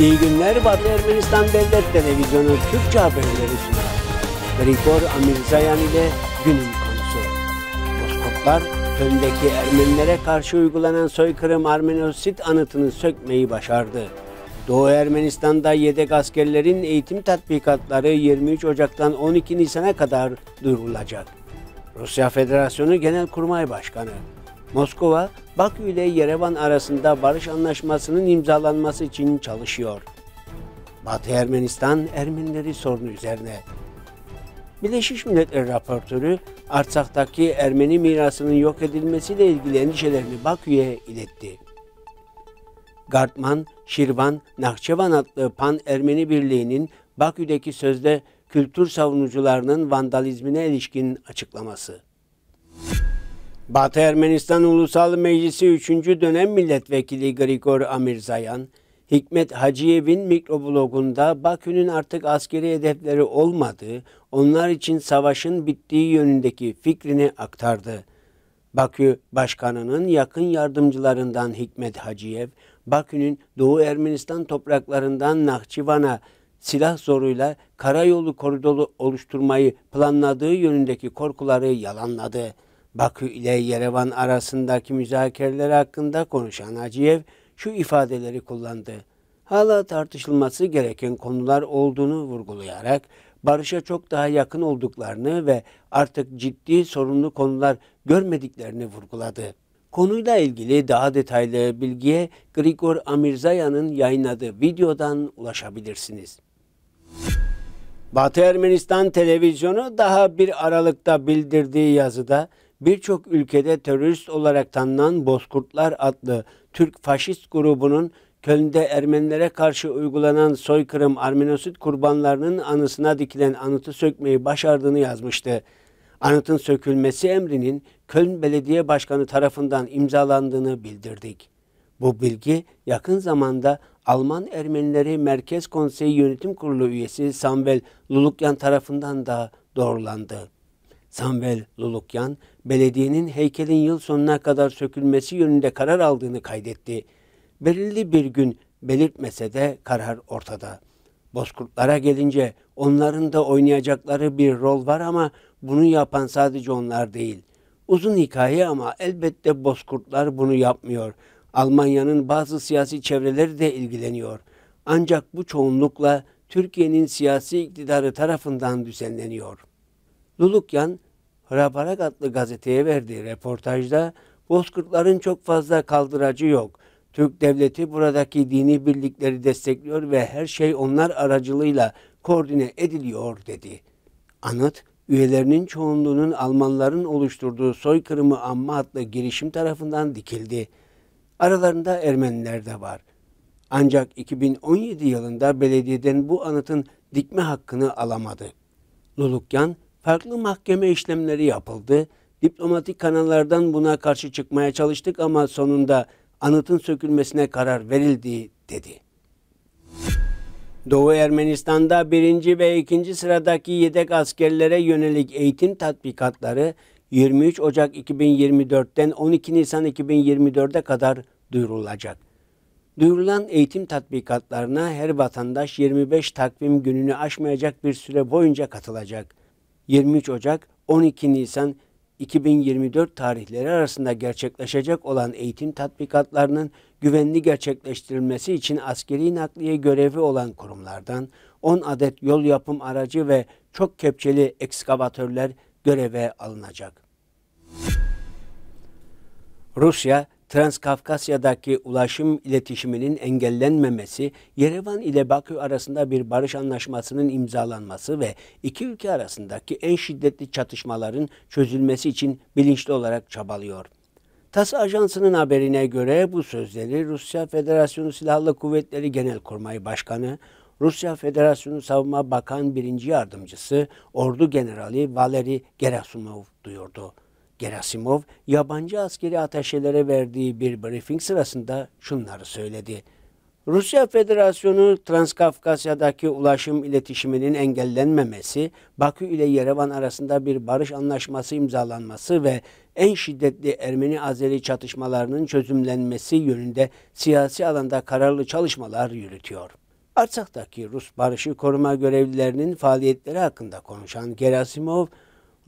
İyi günler Batı Ermenistan Devlet Televizyonu Türkçe haberleri sunar. Grigor Amirzayan ile günün konusu. Moskoplar öndeki Ermenilere karşı uygulanan soykırım Armenosit anıtını sökmeyi başardı. Doğu Ermenistan'da yedek askerlerin eğitim tatbikatları 23 Ocak'tan 12 Nisan'a kadar durulacak. Rusya Federasyonu Genel Kurmay Başkanı Moskova, Bakü ile Yerevan arasında barış anlaşmasının imzalanması için çalışıyor. Batı Ermenistan Ermenileri sorunu üzerine. Birleşmiş Milletler raportörü Artsak'taki Ermeni mirasının yok edilmesiyle ilgili endişelerini Bakü'ye iletti. Gartman, Şirvan, Nahçıvan adlı Pan-Ermeni Birliği'nin Bakü'deki sözde kültür savunucularının vandalizmine ilişkin açıklaması. Batı Ermenistan Ulusal Meclisi 3. dönem milletvekili Grigor Amirzayan, Hikmet Hacıyev'in mikroblogunda Bakü'nün artık askeri hedefleri olmadığı, onlar için savaşın bittiği yönündeki fikrini aktardı. Bakü Başkanı'nın yakın yardımcılarından Hikmet Hacıyev, Bakü'nün Doğu Ermenistan topraklarından Nahçıvan'a silah zoruyla karayolu koridoru oluşturmayı planladığı yönündeki korkuları yalanladı. Bakü ile Yerevan arasındaki müzakereler hakkında konuşan Hacıyev şu ifadeleri kullandı. Hala tartışılması gereken konular olduğunu vurgulayarak barışa çok daha yakın olduklarını ve artık ciddi sorunlu konular görmediklerini vurguladı. Konuyla ilgili daha detaylı bilgiye Grigor Amirzayan'ın yayınladığı videodan ulaşabilirsiniz. Batı Ermenistan televizyonu daha bir Aralık'ta bildirdiği yazıda birçok ülkede terörist olarak tanınan Bozkurtlar adlı Türk faşist grubunun Köln'de Ermenilere karşı uygulanan soykırım Armenosit kurbanlarının anısına dikilen anıtı sökmeyi başardığını yazmıştı. Anıtın sökülmesi emrinin Köln Belediye Başkanı tarafından imzalandığını bildirdik. Bu bilgi yakın zamanda Alman Ermenileri Merkez Konseyi Yönetim Kurulu üyesi Samuel Lulukyan tarafından da doğrulandı. Samvel Lulukyan, belediyenin heykelin yıl sonuna kadar sökülmesi yönünde karar aldığını kaydetti. Belirli bir gün belirtmese de karar ortada. Bozkurtlara gelince onların da oynayacakları bir rol var ama bunu yapan sadece onlar değil. Uzun hikaye ama elbette Bozkurtlar bunu yapmıyor. Almanya'nın bazı siyasi çevreleri de ilgileniyor. Ancak bu çoğunlukla Türkiye'nin siyasi iktidarı tarafından düzenleniyor. Lulukyan Hraparak adlı gazeteye verdiği reportajda Bozkurtların çok fazla kaldıracı yok. Türk devleti buradaki dini birlikleri destekliyor ve her şey onlar aracılığıyla koordine ediliyor dedi. Anıt, üyelerinin çoğunluğunun Almanların oluşturduğu soykırımı anma adlı girişim tarafından dikildi. Aralarında Ermeniler de var. Ancak 2017 yılında belediyeden bu anıtın dikme hakkını alamadı. Lulukyan, Farklı mahkeme işlemleri yapıldı. Diplomatik kanallardan buna karşı çıkmaya çalıştık ama sonunda anıtın sökülmesine karar verildi dedi. Doğu Ermenistan'da birinci ve ikinci sıradaki yedek askerlere yönelik eğitim tatbikatları 23 Ocak 2024'ten 12 Nisan 2024'e kadar duyurulacak. Duyurulan eğitim tatbikatlarına her vatandaş 25 takvim gününü aşmayacak bir süre boyunca katılacak. 23 Ocak 12 Nisan 2024 tarihleri arasında gerçekleşecek olan eğitim tatbikatlarının güvenli gerçekleştirilmesi için askeri nakliye görevi olan kurumlardan 10 adet yol yapım aracı ve çok kepçeli ekskavatörler göreve alınacak. Rusya, Transkafkasya'daki ulaşım iletişiminin engellenmemesi, Yerevan ile Bakü arasında bir barış anlaşmasının imzalanması ve iki ülke arasındaki en şiddetli çatışmaların çözülmesi için bilinçli olarak çabalıyor. TAS Ajansı'nın haberine göre bu sözleri Rusya Federasyonu Silahlı Kuvvetleri Genelkurmay Başkanı, Rusya Federasyonu Savunma Bakan Birinci Yardımcısı, Ordu Generali Valeri Gerasimov duyurdu. Gerasimov yabancı askeri ateşelere verdiği bir briefing sırasında şunları söyledi. Rusya Federasyonu Transkafkasya'daki ulaşım iletişiminin engellenmemesi, Bakü ile Yerevan arasında bir barış anlaşması imzalanması ve en şiddetli Ermeni-Azeri çatışmalarının çözümlenmesi yönünde siyasi alanda kararlı çalışmalar yürütüyor. Artsak'taki Rus barışı koruma görevlilerinin faaliyetleri hakkında konuşan Gerasimov,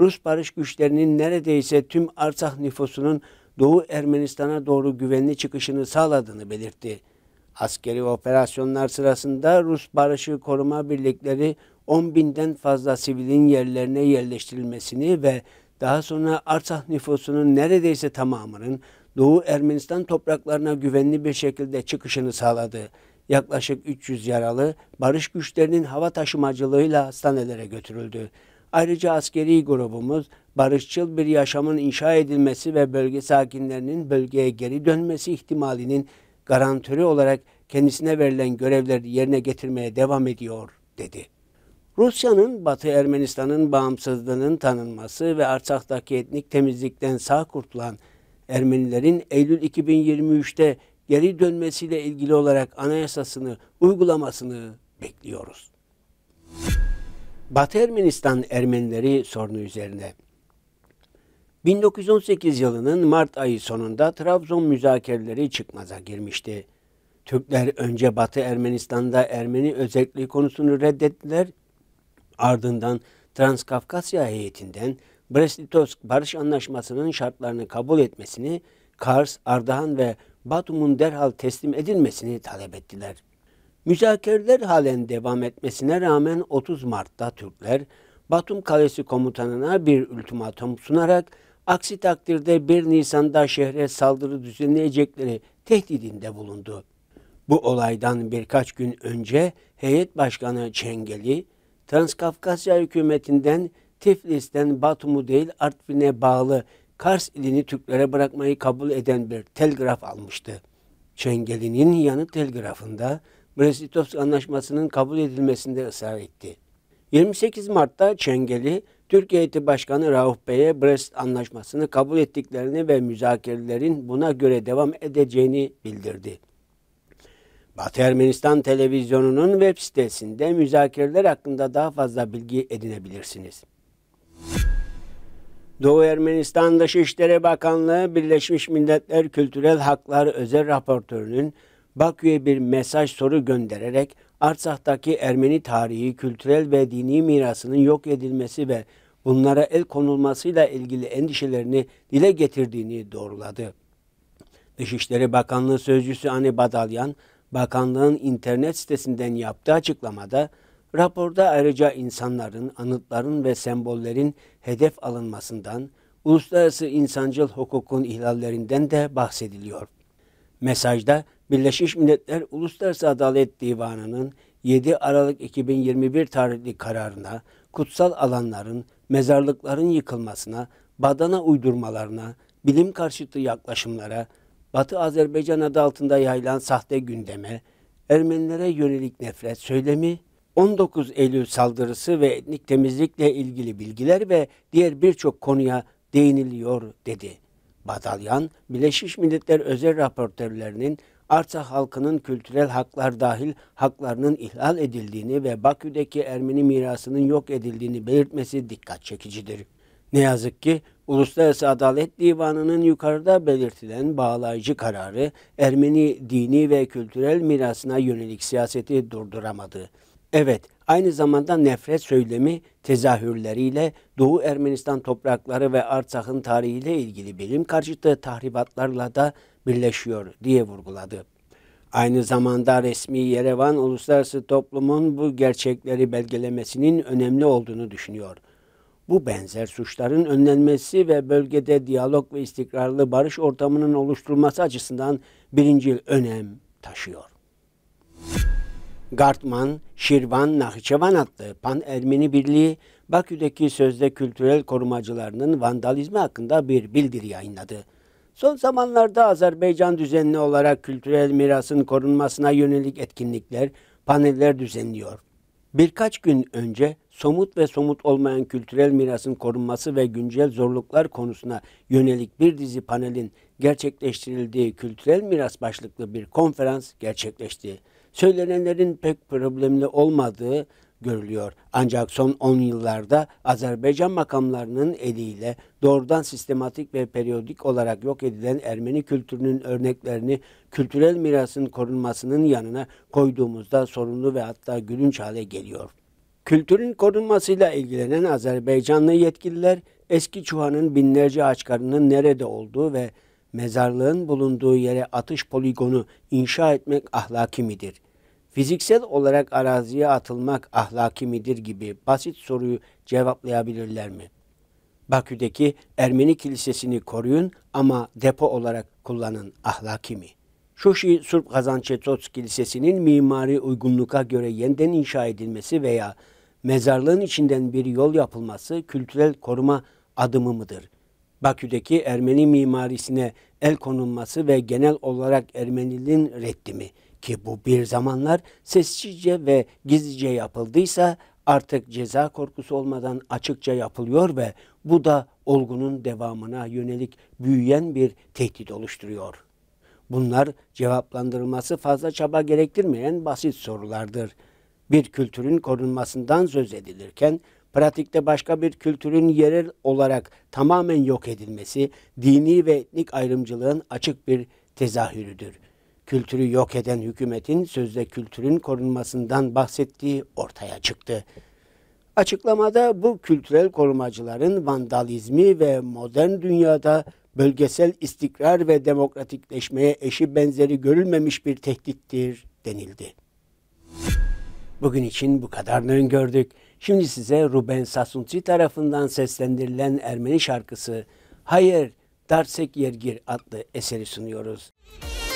Rus barış güçlerinin neredeyse tüm Arsak nüfusunun Doğu Ermenistan'a doğru güvenli çıkışını sağladığını belirtti. Askeri operasyonlar sırasında Rus Barışı Koruma Birlikleri 10 binden fazla sivilin yerlerine yerleştirilmesini ve daha sonra Arsak nüfusunun neredeyse tamamının Doğu Ermenistan topraklarına güvenli bir şekilde çıkışını sağladı. Yaklaşık 300 yaralı barış güçlerinin hava taşımacılığıyla hastanelere götürüldü. Ayrıca askeri grubumuz barışçıl bir yaşamın inşa edilmesi ve bölge sakinlerinin bölgeye geri dönmesi ihtimalinin garantörü olarak kendisine verilen görevleri yerine getirmeye devam ediyor dedi. Rusya'nın Batı Ermenistan'ın bağımsızlığının tanınması ve Arsak'taki etnik temizlikten sağ kurtulan Ermenilerin Eylül 2023'te geri dönmesiyle ilgili olarak anayasasını uygulamasını bekliyoruz. Batı Ermenistan Ermenileri sorunu üzerine. 1918 yılının Mart ayı sonunda Trabzon müzakereleri çıkmaza girmişti. Türkler önce Batı Ermenistan'da Ermeni özelliği konusunu reddettiler. Ardından Transkafkasya heyetinden Brest-Litovsk Barış Anlaşması'nın şartlarını kabul etmesini, Kars, Ardahan ve Batum'un derhal teslim edilmesini talep ettiler. Müzakereler halen devam etmesine rağmen 30 Mart'ta Türkler Batum Kalesi komutanına bir ultimatum sunarak aksi takdirde 1 Nisan'da şehre saldırı düzenleyecekleri tehdidinde bulundu. Bu olaydan birkaç gün önce heyet başkanı Çengeli, Transkafkasya hükümetinden Tiflis'ten Batum'u değil Artvin'e bağlı Kars ilini Türklere bırakmayı kabul eden bir telgraf almıştı. Çengeli'nin yanı telgrafında Brest-Litovsk Anlaşması'nın kabul edilmesinde ısrar etti. 28 Mart'ta Çengeli, Türkiye Heyeti Başkanı Rauf Bey'e Brest Anlaşması'nı kabul ettiklerini ve müzakerelerin buna göre devam edeceğini bildirdi. Batı Ermenistan Televizyonu'nun web sitesinde müzakereler hakkında daha fazla bilgi edinebilirsiniz. Doğu Ermenistan Dışişleri Bakanlığı Birleşmiş Milletler Kültürel Haklar Özel Raportörünün Bakü'ye bir mesaj soru göndererek Arsah'taki Ermeni tarihi, kültürel ve dini mirasının yok edilmesi ve bunlara el konulmasıyla ilgili endişelerini dile getirdiğini doğruladı. Dışişleri Bakanlığı Sözcüsü Ani Badalyan, bakanlığın internet sitesinden yaptığı açıklamada, raporda ayrıca insanların, anıtların ve sembollerin hedef alınmasından, uluslararası insancıl hukukun ihlallerinden de bahsediliyor. Mesajda Birleşmiş Milletler Uluslararası Adalet Divanı'nın 7 Aralık 2021 tarihli kararına, kutsal alanların, mezarlıkların yıkılmasına, badana uydurmalarına, bilim karşıtı yaklaşımlara, Batı Azerbaycan adı altında yayılan sahte gündeme, Ermenilere yönelik nefret söylemi, 19 Eylül saldırısı ve etnik temizlikle ilgili bilgiler ve diğer birçok konuya değiniliyor dedi. Badalyan, Birleşmiş Milletler özel raportörlerinin Artsakh halkının kültürel haklar dahil haklarının ihlal edildiğini ve Bakü'deki Ermeni mirasının yok edildiğini belirtmesi dikkat çekicidir. Ne yazık ki Uluslararası Adalet Divanı'nın yukarıda belirtilen bağlayıcı kararı Ermeni dini ve kültürel mirasına yönelik siyaseti durduramadı. Evet, aynı zamanda nefret söylemi tezahürleriyle Doğu Ermenistan toprakları ve Artsakh'ın tarihiyle ilgili bilim karşıtı tahribatlarla da birleşiyor diye vurguladı. Aynı zamanda resmi Yerevan uluslararası toplumun bu gerçekleri belgelemesinin önemli olduğunu düşünüyor. Bu benzer suçların önlenmesi ve bölgede diyalog ve istikrarlı barış ortamının oluşturulması açısından birinci önem taşıyor. Gartman, Şirvan, Nahçıvan adlı Pan-Ermeni Birliği, Bakü'deki sözde kültürel korumacılarının vandalizmi hakkında bir bildiri yayınladı. Son zamanlarda Azerbaycan düzenli olarak kültürel mirasın korunmasına yönelik etkinlikler, paneller düzenliyor. Birkaç gün önce somut ve somut olmayan kültürel mirasın korunması ve güncel zorluklar konusuna yönelik bir dizi panelin gerçekleştirildiği kültürel miras başlıklı bir konferans gerçekleşti. Söylenenlerin pek problemli olmadığı görülüyor. Ancak son 10 yıllarda Azerbaycan makamlarının eliyle doğrudan sistematik ve periyodik olarak yok edilen Ermeni kültürünün örneklerini kültürel mirasın korunmasının yanına koyduğumuzda sorunlu ve hatta gülünç hale geliyor. Kültürün korunmasıyla ilgilenen Azerbaycanlı yetkililer eski Çuha'nın binlerce ağaç nerede olduğu ve mezarlığın bulunduğu yere atış poligonu inşa etmek ahlaki midir?'' fiziksel olarak araziye atılmak ahlaki midir gibi basit soruyu cevaplayabilirler mi? Bakü'deki Ermeni kilisesini koruyun ama depo olarak kullanın ahlaki mi? Şuşi Surp Kazan Kilisesi'nin mimari uygunluğa göre yeniden inşa edilmesi veya mezarlığın içinden bir yol yapılması kültürel koruma adımı mıdır? Bakü'deki Ermeni mimarisine el konulması ve genel olarak Ermenilin reddi mi? ki bu bir zamanlar sessizce ve gizlice yapıldıysa artık ceza korkusu olmadan açıkça yapılıyor ve bu da olgunun devamına yönelik büyüyen bir tehdit oluşturuyor. Bunlar cevaplandırılması fazla çaba gerektirmeyen basit sorulardır. Bir kültürün korunmasından söz edilirken pratikte başka bir kültürün yerel olarak tamamen yok edilmesi dini ve etnik ayrımcılığın açık bir tezahürüdür kültürü yok eden hükümetin sözde kültürün korunmasından bahsettiği ortaya çıktı. Açıklamada bu kültürel korumacıların vandalizmi ve modern dünyada bölgesel istikrar ve demokratikleşmeye eşi benzeri görülmemiş bir tehdittir denildi. Bugün için bu kadarını öngördük. Şimdi size Ruben Sasunsi tarafından seslendirilen Ermeni şarkısı Hayır Darsek Yergir adlı eseri sunuyoruz. Müzik